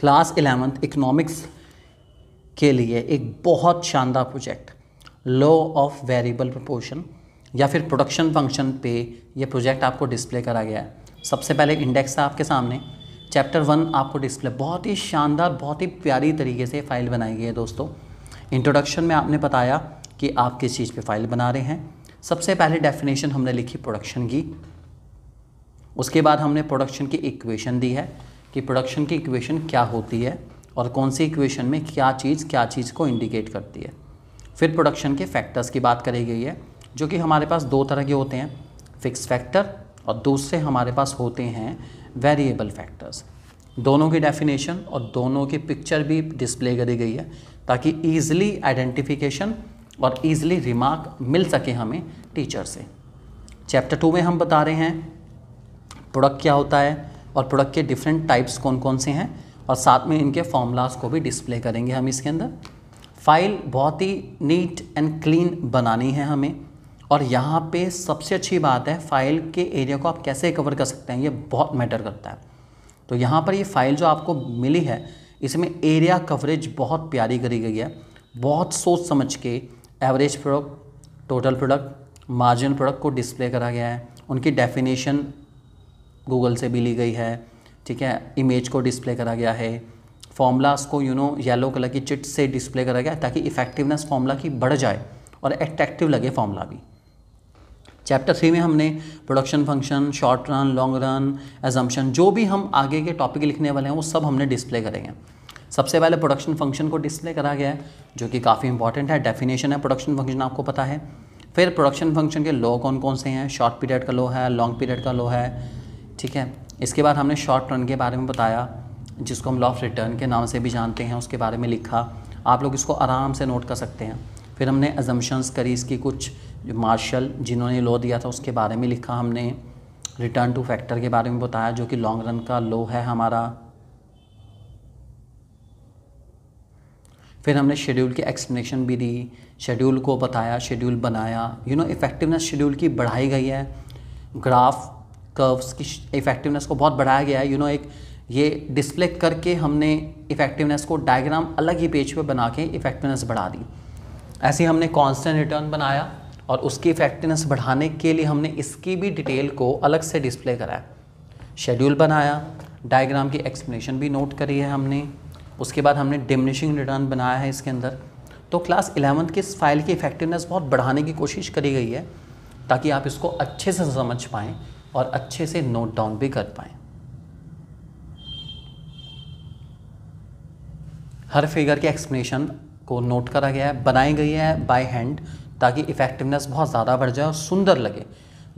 class eleventh economics के लिए एक बहुत शानदार project law of variable proportion या फिर प्रोडक्शन फंक्शन पे ये प्रोजेक्ट आपको डिस्प्ले करा गया है सबसे पहले इंडेक्स है आपके सामने चैप्टर वन आपको डिस्प्ले बहुत ही शानदार बहुत ही प्यारी तरीके से फाइल बनाई गई है दोस्तों इंट्रोडक्शन में आपने बताया कि आप किस चीज़ पे फाइल बना रहे हैं सबसे पहले डेफिनेशन हमने लिखी प्रोडक्शन की उसके बाद हमने प्रोडक्शन की इक्वेशन दी है कि प्रोडक्शन की इक्वेशन क्या होती है और कौन सी इक्वेशन में क्या चीज़ क्या चीज़ को इंडिकेट करती है फिर प्रोडक्शन के फैक्टर्स की बात करी गई है जो कि हमारे पास दो तरह के होते हैं फिक्स फैक्टर और दूसरे हमारे पास होते हैं वेरिएबल फैक्टर्स दोनों की डेफिनेशन और दोनों की पिक्चर भी डिस्प्ले करी गई है ताकि ईजिली आइडेंटिफिकेशन और ईजिली रिमार्क मिल सके हमें टीचर से चैप्टर टू में हम बता रहे हैं प्रोडक्ट क्या होता है और प्रोडक्ट के डिफरेंट टाइप्स कौन कौन से हैं और साथ में इनके फॉर्मूलाज को भी डिस्प्ले करेंगे हम इसके अंदर फाइल बहुत ही नीट एंड क्लीन बनानी है हमें और यहाँ पे सबसे अच्छी बात है फाइल के एरिया को आप कैसे कवर कर सकते हैं ये बहुत मैटर करता है तो यहाँ पर ये फाइल जो आपको मिली है इसमें एरिया कवरेज बहुत प्यारी करी गई है बहुत सोच समझ के average product total product margin product को डिस्प्ले करा गया है उनकी डेफिनेशन गूगल से भी ली गई है ठीक है इमेज को डिस्प्ले करा गया है फॉर्मूलाज को यू नो येलो कलर की चिट से डिस्प्ले करा गया ताकि इफेक्टिवनेस फॉर्मूला की बढ़ जाए और एट्रैक्टिव लगे फॉर्मूला भी चैप्टर थ्री में हमने production function short run long run assumption जो भी हम आगे के टॉपिक लिखने वाले हैं वो सब हमने डिस्प्ले करेंगे सबसे पहले प्रोडक्शन फंक्शन को डिस्प्ले करा गया है जो कि काफ़ी इंपॉर्टेंट है डेफिनेशन है प्रोडक्शन फंक्शन आपको पता है फिर प्रोडक्शन फंक्शन के लॉ कौन कौन से हैं शॉर्ट पीरियड का लो है लॉन्ग पीरियड का लो है ठीक है इसके बाद हमने शॉर्ट रन के बारे में बताया जिसको हम लॉ ऑफ रिटर्न के नाम से भी जानते हैं उसके बारे में लिखा आप लोग इसको आराम से नोट कर सकते हैं फिर हमने एजम्पन्स करी इसकी कुछ मार्शल जिन्होंने लो दिया था उसके बारे में लिखा हमने रिटर्न टू फैक्टर के बारे में बताया जो कि लॉन्ग रन का लो है हमारा फिर हमने शेड्यूल की एक्सप्लेनेशन भी दी शेड्यूल को बताया शेड्यूल बनाया यू नो इफ़ेक्टिवनेस शेड्यूल की बढ़ाई गई है ग्राफ कर्व्स की इफेक्टिवनेस को बहुत बढ़ाया गया है यू you नो know, एक ये डिस्प्ले करके हमने इफेक्टिवनेस को डायग्राम अलग ही पेज पे बना के इफेक्टिवनेस बढ़ा दी ऐसे हमने कांस्टेंट रिटर्न बनाया और उसकी इफेक्टिवनेस बढ़ाने के लिए हमने इसकी भी डिटेल को अलग से डिस्प्ले कराया शेड्यूल बनाया डायग्राम की एक्सप्लेनेशन भी नोट करी है हमने उसके बाद हमने डिमिनिशिंग रिटर्न बनाया है इसके अंदर तो क्लास इलेवंथ की इस फाइल की इफेक्टिवनेस बहुत बढ़ाने की कोशिश करी गई है ताकि आप इसको अच्छे से समझ पाएँ और अच्छे से नोट डाउन भी कर पाएँ हर फिगर के एक्सप्लेनेशन को नोट करा गया है बनाई गई है बाय हैंड ताकि इफेक्टिवनेस बहुत ज़्यादा बढ़ जाए और सुंदर लगे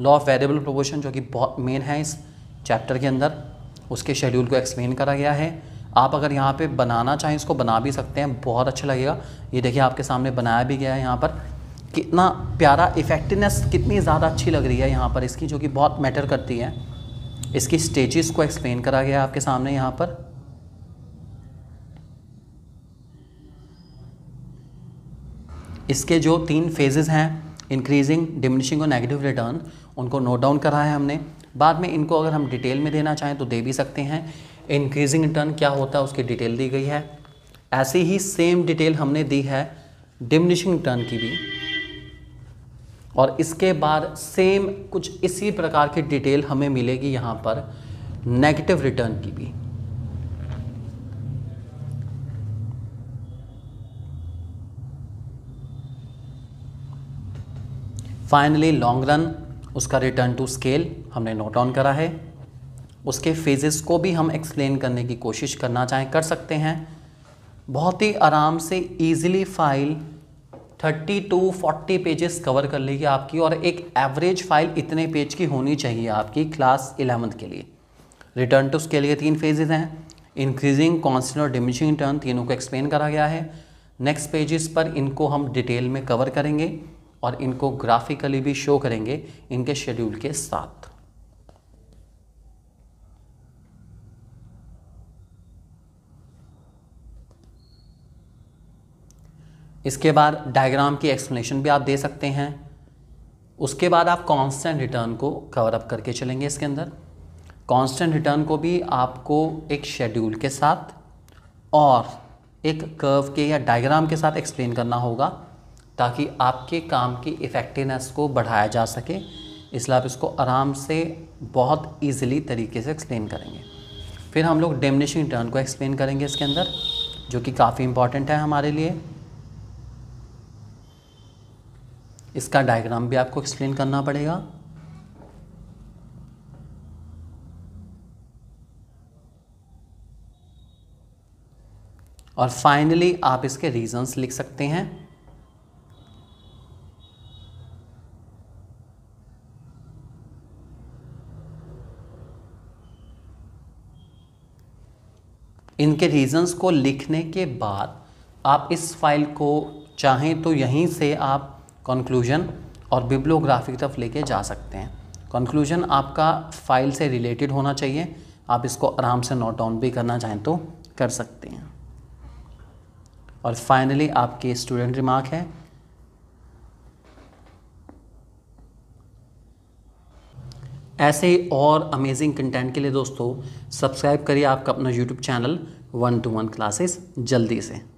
लॉ ऑफ वेरिएबल प्रोपोर्शन जो कि बहुत मेन है इस चैप्टर के अंदर उसके शेड्यूल को एक्सप्लेन करा गया है आप अगर यहाँ पे बनाना चाहें इसको बना भी सकते हैं बहुत अच्छा लगेगा ये देखिए आपके सामने बनाया भी गया है यहाँ पर कितना प्यारा इफेक्टिवनेस कितनी ज़्यादा अच्छी लग रही है यहाँ पर इसकी जो कि बहुत मैटर करती है इसकी स्टेजेस को एक्सप्लेन करा गया है आपके सामने यहाँ पर इसके जो तीन फेजेस हैं इंक्रीजिंग डिमिनिशिंग और नेगेटिव रिटर्न उनको नोट डाउन करा है हमने बाद में इनको अगर हम डिटेल में देना चाहें तो दे भी सकते हैं इंक्रीजिंग रिटर्न क्या होता है उसकी डिटेल दी गई है ऐसी ही सेम डिटेल हमने दी है डिमिनिशिंग रिटर्न की भी और इसके बाद सेम कुछ इसी प्रकार की डिटेल हमें मिलेगी यहाँ पर नेगेटिव रिटर्न की भी फाइनली लॉन्ग रन उसका रिटर्न टू स्केल हमने नोट ऑन करा है उसके फेजेस को भी हम एक्सप्लेन करने की कोशिश करना चाहें कर सकते हैं बहुत ही आराम से easily file thirty two forty pages cover कर लेगी आपकी और एक एवरेज फाइल इतने पेज की होनी चाहिए आपकी क्लास इलेवंथ के लिए रिटर्न टू उसके लिए तीन फेजेज हैं इंक्रीजिंग कॉन्स्टेंट और डिमिशिंग टर्न तीनों को एक्सप्लेन करा गया है नेक्स्ट पेजेस पर इनको हम डिटेल में कवर करेंगे और इनको ग्राफिकली भी शो करेंगे इनके शेड्यूल के साथ इसके बाद डायग्राम की एक्सप्लेनेशन भी आप दे सकते हैं उसके बाद आप कांस्टेंट रिटर्न को कवर अप करके चलेंगे इसके अंदर कांस्टेंट रिटर्न को भी आपको एक शेड्यूल के साथ और एक कर्व के या डायग्राम के साथ एक्सप्लेन करना होगा ताकि आपके काम की इफ़ेक्टिवनेस को बढ़ाया जा सके इसलिए आप इसको आराम से बहुत ईजिली तरीके से एक्सप्लेन करेंगे फिर हम लोग डेमिनिशिंग रिटर्न को एक्सप्लेन करेंगे इसके अंदर जो कि काफ़ी इंपॉर्टेंट है हमारे लिए इसका डायग्राम भी आपको एक्सप्लेन करना पड़ेगा और फाइनली आप इसके रीजंस लिख सकते हैं इनके रीजंस को लिखने के बाद आप इस फाइल को चाहें तो यहीं से आप कंक्लूजन और बिब्लोग्राफी की तरफ लेके जा सकते हैं कंक्लूजन आपका फाइल से रिलेटेड होना चाहिए आप इसको आराम से नोट डाउन भी करना चाहें तो कर सकते हैं और फाइनली आपके स्टूडेंट रिमार्क है ऐसे और अमेजिंग कंटेंट के लिए दोस्तों सब्सक्राइब करिए आपका अपना YouTube channel one two one classes जल्दी से